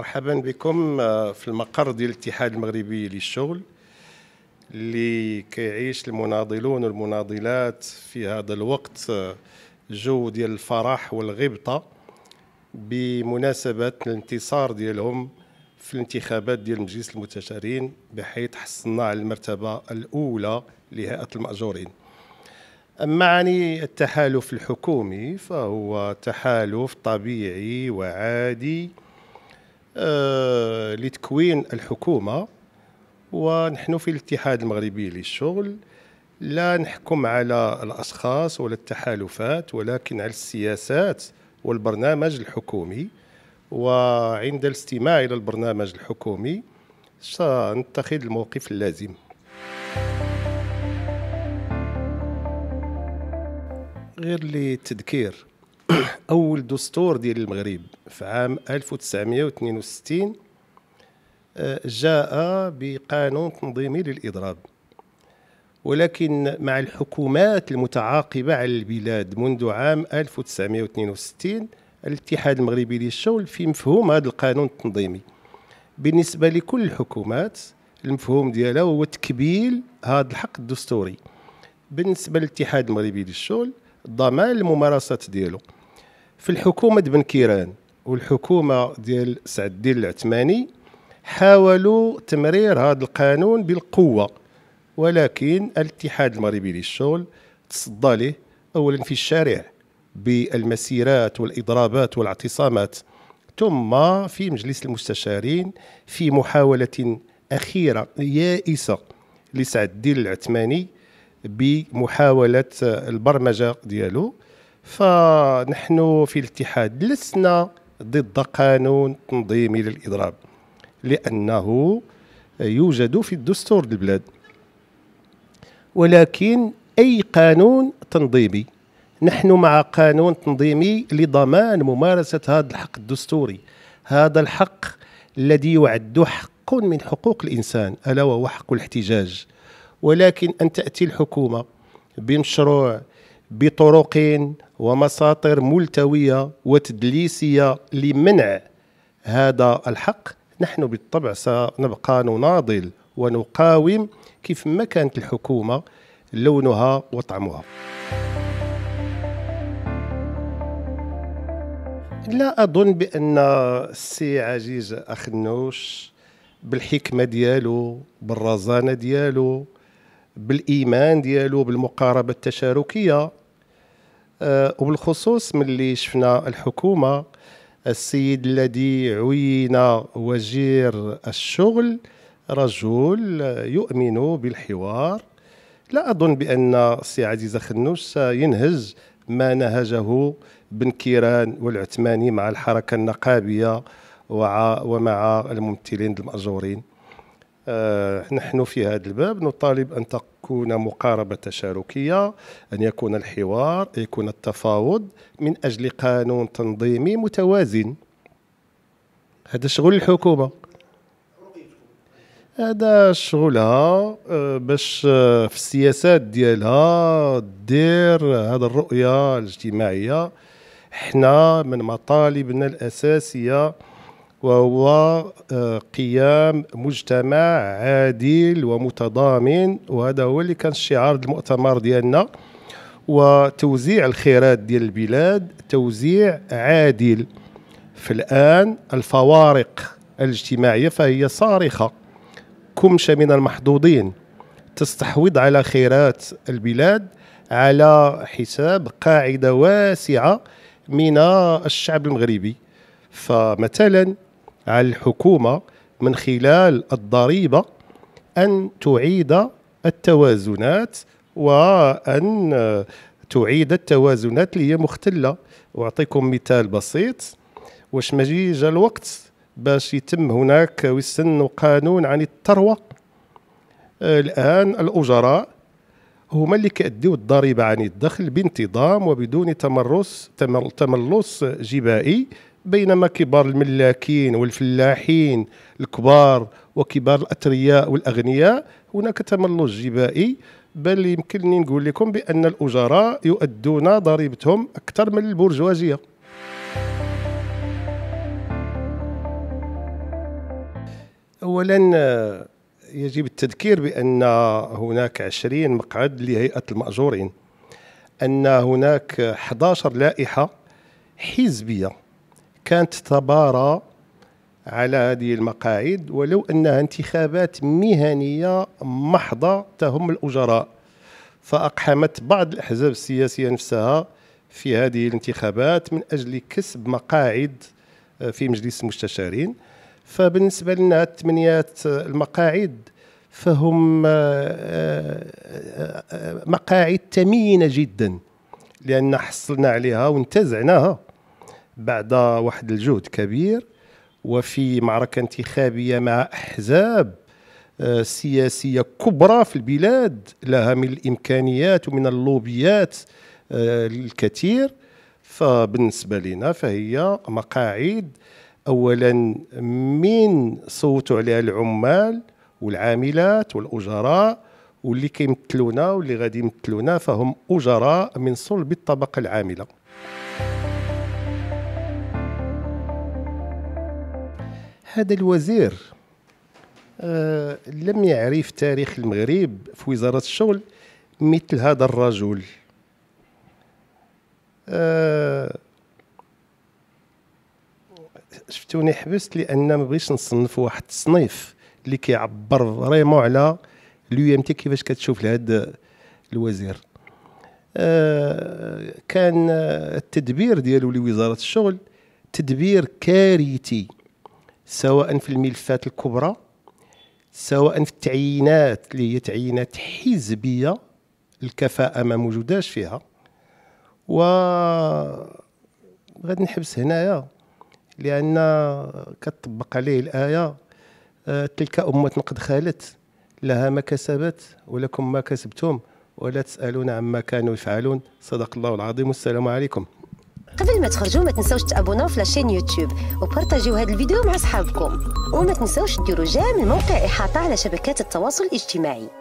مرحبا بكم آه، في المقر ديال الاتحاد المغربي للشغل اللي كيعيش المناضلون والمناضلات في هذا الوقت آه، جو ديال الفرح والغبطه بمناسبه الانتصار ديالهم في الانتخابات ديال مجلس المتشارين بحيث حصلنا على المرتبه الاولى لهيئه الماجورين أما عن التحالف الحكومي فهو تحالف طبيعي وعادي آه، لتكوين الحكومة ونحن في الاتحاد المغربي للشغل لا نحكم على الأشخاص ولا التحالفات ولكن على السياسات والبرنامج الحكومي وعند الاستماع إلى البرنامج الحكومي سنتخذ الموقف اللازم غير للتذكير اول دستور ديال المغرب في عام 1962 آه، جاء بقانون تنظيمي للاضراب ولكن مع الحكومات المتعاقبه على البلاد منذ عام 1962 الاتحاد المغربي للشغل في مفهوم هذا القانون التنظيمي بالنسبه لكل الحكومات المفهوم ديالها هو تكبيل هذا الحق الدستوري بالنسبه للاتحاد المغربي للشغل ضمان الممارسات ديالو في الحكومه بن كيران والحكومه ديال سعد الدين العثماني حاولوا تمرير هذا القانون بالقوه ولكن الاتحاد المغربي للشغل تصدى له اولا في الشارع بالمسيرات والاضرابات والاعتصامات ثم في مجلس المستشارين في محاوله اخيره يائسه لسعد الدين العثماني بمحاوله البرمجه ديالو فنحن في الاتحاد لسنا ضد قانون تنظيمي للإضراب لأنه يوجد في الدستور للبلاد ولكن أي قانون تنظيمي نحن مع قانون تنظيمي لضمان ممارسة هذا الحق الدستوري هذا الحق الذي يعد حق من حقوق الإنسان ألا وهو حق الاحتجاج ولكن أن تأتي الحكومة بمشروع بطرق ومساطر ملتوية وتدليسية لمنع هذا الحق نحن بالطبع سنبقى نناضل ونقاوم كيف ما كانت الحكومة لونها وطعمها لا أظن بأن السي عزيز أخ النوش بالحكمة ديالو بالرزانة ديالو بالإيمان ديالو بالمقاربة التشاركية آه، وبالخصوص ملي شفنا الحكومه السيد الذي عين وزير الشغل رجل يؤمن بالحوار لا اظن بان السي عزيزه خنوش سينهج ما نهجه بن كيران والعثماني مع الحركه النقابيه ومع الممثلين المأجورين آه، نحن في هذا الباب نطالب ان تقوم تكون مقاربه تشاركيه ان يكون الحوار يكون التفاوض من اجل قانون تنظيمي متوازن هذا شغل الحكومه هذا شغلها آه، باش آه، في السياسات ديالها دير هذا الرؤيه الاجتماعيه حنا من مطالبنا الاساسيه وهو آه، قيام مجتمع عادل ومتضامن وهذا هو اللي كان الشعار المؤتمر ديالنا وتوزيع الخيرات ديال البلاد توزيع عادل فالآن الفوارق الاجتماعية فهي صارخة كمش من المحظوظين تستحوذ على خيرات البلاد على حساب قاعدة واسعة من الشعب المغربي فمثلا على الحكومة من خلال الضريبة أن تعيد التوازنات وأن تعيد التوازنات اللي هي مختلة وأعطيكم مثال بسيط واش ما جا الوقت باش يتم هناك ويسن قانون عن الثروة الآن الأجراء هما اللي كيأديو الضريبة عن الدخل بانتظام وبدون تمرس تملص جبائي بينما كبار الملاكين والفلاحين الكبار وكبار الأثرياء والأغنياء هناك تملص جبائي بل يمكنني نقول لكم بأن الأجراء يؤدون ضريبتهم أكثر من البرجوازية أولا يجب التذكير بأن هناك 20 مقعد لهيئة المأجورين أن هناك 11 لائحة حزبية كانت تتبارى على هذه المقاعد ولو انها انتخابات مهنيه محضه تهم الاجراء فاقحمت بعض الاحزاب السياسيه نفسها في هذه الانتخابات من اجل كسب مقاعد آه، في مجلس المستشارين فبالنسبه لنا ثمانيات آه، المقاعد فهم آه، مقاعد ثمينه جدا لان حصلنا عليها وانتزعناها بعد واحد الجهد كبير وفي معركة انتخابية مع أحزاب آه، سياسية كبرى في البلاد لها من الإمكانيات ومن اللوبيات آه، الكثير فبالنسبة لنا فهي مقاعد أولا من صوتوا عليها العمال والعاملات والأجراء واللي كيمثلونا واللي غادي يمثلونا فهم أجراء من صلب الطبقة العاملة هذا الوزير آه لم يعرف تاريخ المغرب في وزارة الشغل مثل هذا الرجل آه شفتوني حبست لان ما بغيتش نصنف واحد التصنيف اللي كيعبر فريمون على لو ام تي كيفاش كتشوف لهذا الوزير آه كان آه، التدبير ديالو لوزاره الشغل تدبير كارثي سواء في الملفات الكبرى سواء في التعيينات اللي هي تعيينات حزبيه الكفاءه ما موجوداش فيها و غادي نحبس هنايا لان كتطبق عليه الايه آه، تلك امه قد خالت لها ما كسبت ولكم ما كسبتم ولا تسالون عما كانوا يفعلون صدق الله العظيم والسلام عليكم قبل ما تخرجوا ما تنسوش تابوناو في لاشين يوتيوب وبارطاجيو هذا الفيديو مع صحابكم وما تنسوش ديروا جيم الموقع احاطه على شبكات التواصل الاجتماعي